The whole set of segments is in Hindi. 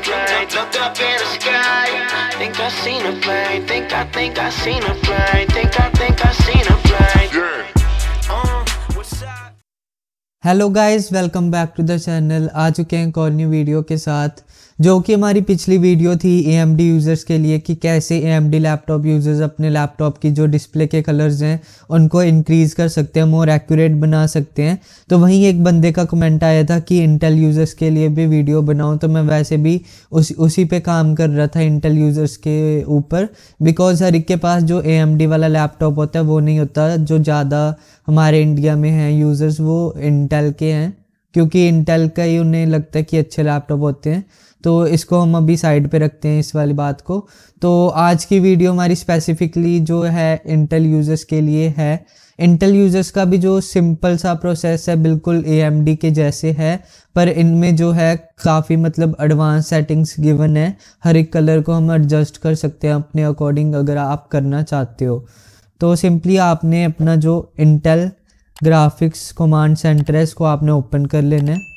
plane, looked, looked up in the sky. Think I seen a fly. think I think I seen a fly. think I think I seen a fly. Hello guys welcome back to the channel आ चुके हैं एक और न्यू वीडियो के साथ जो कि हमारी पिछली वीडियो थी ए यूज़र्स के लिए कि कैसे ए लैपटॉप यूज़र्स अपने लैपटॉप की जो डिस्प्ले के कलर्स हैं उनको इंक्रीज़ कर सकते हैं मोर एक्यूरेट बना सकते हैं तो वहीं एक बंदे का कमेंट आया था कि इंटेल यूज़र्स के लिए भी वीडियो बनाऊँ तो मैं वैसे भी उस उसी पर काम कर रहा था इंटेल यूज़र्स के ऊपर बिकॉज हर एक के पास जो ए वाला लैपटॉप होता है वो नहीं होता जो ज़्यादा हमारे इंडिया में हैं यूज़र्स वो इंट इंटेल के हैं क्योंकि इंटेल का ही उन्हें लगता है कि अच्छे लैपटॉप होते हैं तो इसको हम अभी साइड पे रखते हैं इस वाली बात को तो आज की वीडियो हमारी स्पेसिफिकली जो है इंटेल यूज़र्स के लिए है इंटेल यूज़र्स का भी जो सिंपल सा प्रोसेस है बिल्कुल ए के जैसे है पर इनमें जो है काफ़ी मतलब एडवांस सेटिंग्स गिवन है हर एक कलर को हम एडजस्ट कर सकते हैं अपने अकॉर्डिंग अगर आप करना चाहते हो तो सिंपली आपने अपना जो इंटेल ग्राफिक्स कमांड सेंटर है इसको आपने ओपन कर लेना है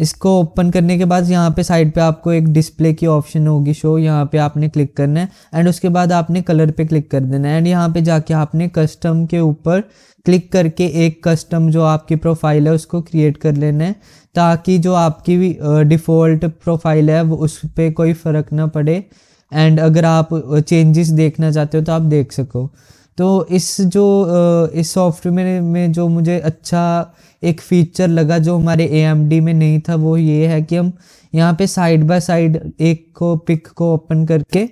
इसको ओपन करने के बाद यहाँ पे साइड पे आपको एक डिस्प्ले की ऑप्शन होगी शो यहाँ पे आपने क्लिक करना है एंड उसके बाद आपने कलर पे क्लिक कर देना है एंड यहाँ पे जाके आपने कस्टम के ऊपर क्लिक करके एक कस्टम जो आपकी प्रोफाइल है उसको क्रिएट कर लेना है ताकि जो आपकी डिफ़ॉल्ट प्रोफाइल है वो उस पर कोई फ़र्क ना पड़े एंड अगर आप चेंजेस देखना चाहते हो तो आप देख सको तो इस जो इस सॉफ्टवेयर में जो मुझे अच्छा एक फीचर लगा जो हमारे ए में नहीं था वो ये है कि हम यहाँ पे साइड बाय साइड एक को पिक को ओपन करके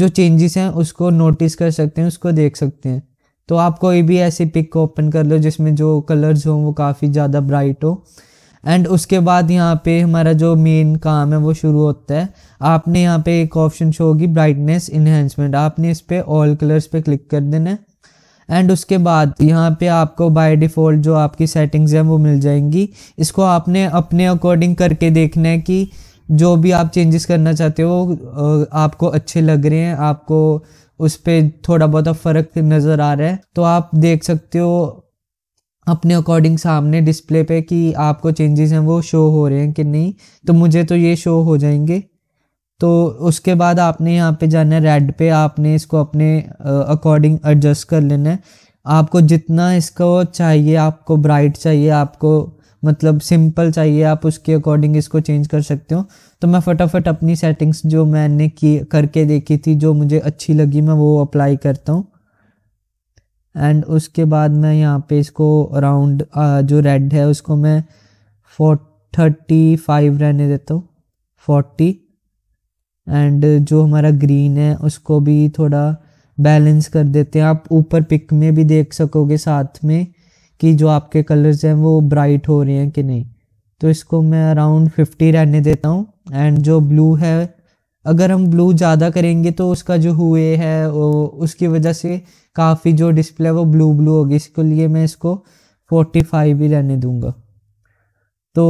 जो चेंजेस हैं उसको नोटिस कर सकते हैं उसको देख सकते हैं तो आप कोई भी ऐसी पिक को ओपन कर लो जिसमें जो कलर्स हों वो काफ़ी ज़्यादा ब्राइट हो एंड उसके बाद यहाँ पे हमारा जो मेन काम है वो शुरू होता है आपने यहाँ पे एक ऑप्शन शो होगी ब्राइटनेस इन्हेंसमेंट आपने इस पर ऑल कलर्स पे क्लिक कर देना है एंड उसके बाद यहाँ पे आपको बाय डिफ़ॉल्ट जो आपकी सेटिंग्स हैं वो मिल जाएंगी इसको आपने अपने अकॉर्डिंग करके देखना है कि जो भी आप चेंजेस करना चाहते हो आपको अच्छे लग रहे हैं आपको उस पर थोड़ा बहुत फ़र्क नज़र आ रहा है तो आप देख सकते हो अपने अकॉर्डिंग सामने डिस्प्ले पे कि आपको चेंजेस हैं वो शो हो रहे हैं कि नहीं तो मुझे तो ये शो हो जाएंगे तो उसके बाद आपने यहाँ पे जाना है रेड पे आपने इसको अपने अकॉर्डिंग एडजस्ट कर लेना है आपको जितना इसको चाहिए आपको ब्राइट चाहिए आपको मतलब सिंपल चाहिए आप उसके अकॉर्डिंग इसको चेंज कर सकते हो तो मैं फटाफट अपनी सेटिंग्स जो मैंने की करके देखी थी जो मुझे अच्छी लगी मैं वो अप्लाई करता हूँ एंड उसके बाद मैं यहाँ पे इसको अराउंड जो रेड है उसको मैं फोर थर्टी फाइव रहने देता हूँ फोर्टी एंड जो हमारा ग्रीन है उसको भी थोड़ा बैलेंस कर देते हैं आप ऊपर पिक में भी देख सकोगे साथ में कि जो आपके कलर्स हैं वो ब्राइट हो रहे हैं कि नहीं तो इसको मैं अराउंड फिफ्टी रहने देता हूँ एंड जो ब्लू है अगर हम ब्लू ज़्यादा करेंगे तो उसका जो हुए है वो उसकी वजह से काफ़ी जो डिस्प्ले वो ब्लू ब्लू होगी इसके लिए मैं इसको फोर्टी फाइव ही रहने दूंगा तो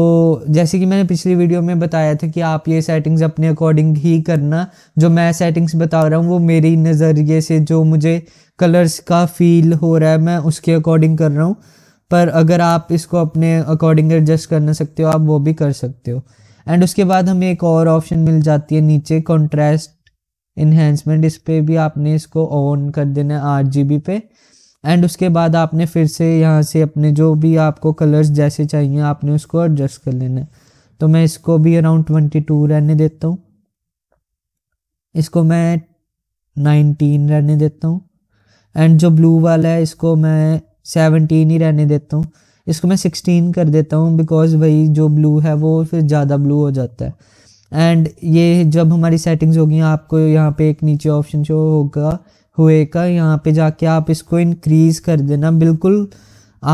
जैसे कि मैंने पिछली वीडियो में बताया था कि आप ये सेटिंग्स अपने अकॉर्डिंग ही करना जो मैं सेटिंग्स बता रहा हूँ वो मेरी नज़रिए से जो मुझे कलर्स का फील हो रहा है मैं उसके अकॉर्डिंग कर रहा हूँ पर अगर आप इसको अपने अकॉर्डिंग एडजस्ट करना सकते हो आप वो भी कर सकते हो एंड उसके बाद हमें एक और ऑप्शन मिल जाती है नीचे कॉन्ट्रेस्ट इन्हेंसमेंट इस पर भी आपने इसको ऑन कर देना है आठ जी पे एंड उसके बाद आपने फिर से यहाँ से अपने जो भी आपको कलर्स जैसे चाहिए आपने उसको एडजस्ट कर लेना है तो मैं इसको भी अराउंड ट्वेंटी टू रहने देता हूँ इसको मैं नाइनटीन रहने देता हूँ एंड जो ब्लू वाला है इसको मैं सेवनटीन ही रहने देता हूँ इसको मैं सिक्सटीन कर देता हूँ बिकॉज भाई जो ब्लू है वो फिर ज़्यादा ब्लू हो जाता है एंड ये जब हमारी सेटिंग्स होगी आपको यहाँ पे एक नीचे ऑप्शन शो होगा हुए का यहाँ पे जाके आप इसको इनक्रीज़ कर देना बिल्कुल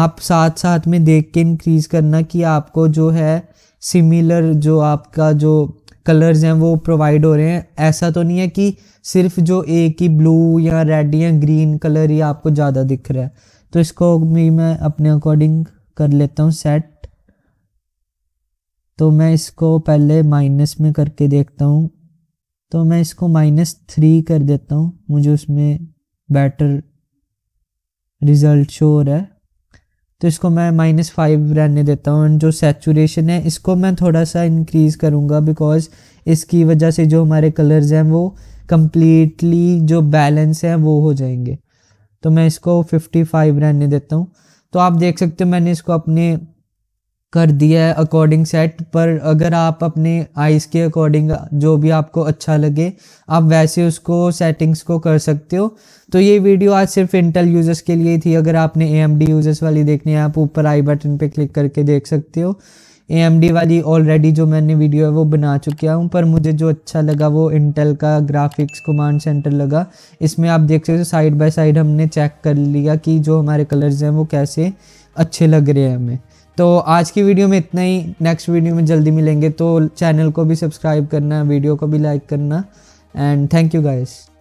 आप साथ साथ में देख के इनक्रीज़ करना कि आपको जो है सिमिलर जो आपका जो कलर्स हैं वो प्रोवाइड हो रहे हैं ऐसा तो नहीं है कि सिर्फ जो एक ही ब्लू या रेड या ग्रीन कलर ही आपको ज़्यादा दिख रहा है तो इसको भी मैं अपने अकॉर्डिंग कर लेता हूँ सेट तो मैं इसको पहले माइनस में करके देखता हूँ तो मैं इसको माइनस थ्री कर देता हूँ मुझे उसमें बेटर रिज़ल्ट शो हो रहा है तो इसको मैं माइनस फाइव रहने देता हूँ एंड जो सेचुरेशन है इसको मैं थोड़ा सा इंक्रीज़ करूँगा बिकॉज इसकी वजह से जो हमारे कलर्स हैं वो कम्प्लीटली जो बैलेंस है वो हो जाएंगे तो मैं इसको फिफ्टी फाइव रहने देता हूँ तो आप देख सकते हो मैंने इसको अपने कर दिया है अकॉर्डिंग सेट पर अगर आप अपने आइज़ के अकॉर्डिंग जो भी आपको अच्छा लगे आप वैसे उसको सेटिंग्स को कर सकते हो तो ये वीडियो आज सिर्फ इंटेल यूज़र्स के लिए थी अगर आपने ए यूज़र्स वाली देखनी है आप ऊपर आई बटन पे क्लिक करके देख सकते हो ए वाली ऑलरेडी जो मैंने वीडियो है वो बना चुका हूँ पर मुझे जो अच्छा लगा वो इंटेल का ग्राफिक्स कमांड सेंटर लगा इसमें आप देख सकते हो साइड बाय साइड हमने चेक कर लिया कि जो हमारे कलर्स हैं वो कैसे अच्छे लग रहे हैं हमें तो आज की वीडियो में इतना ही नेक्स्ट वीडियो में जल्दी मिलेंगे तो चैनल को भी सब्सक्राइब करना वीडियो को भी लाइक करना एंड थैंक यू गाइस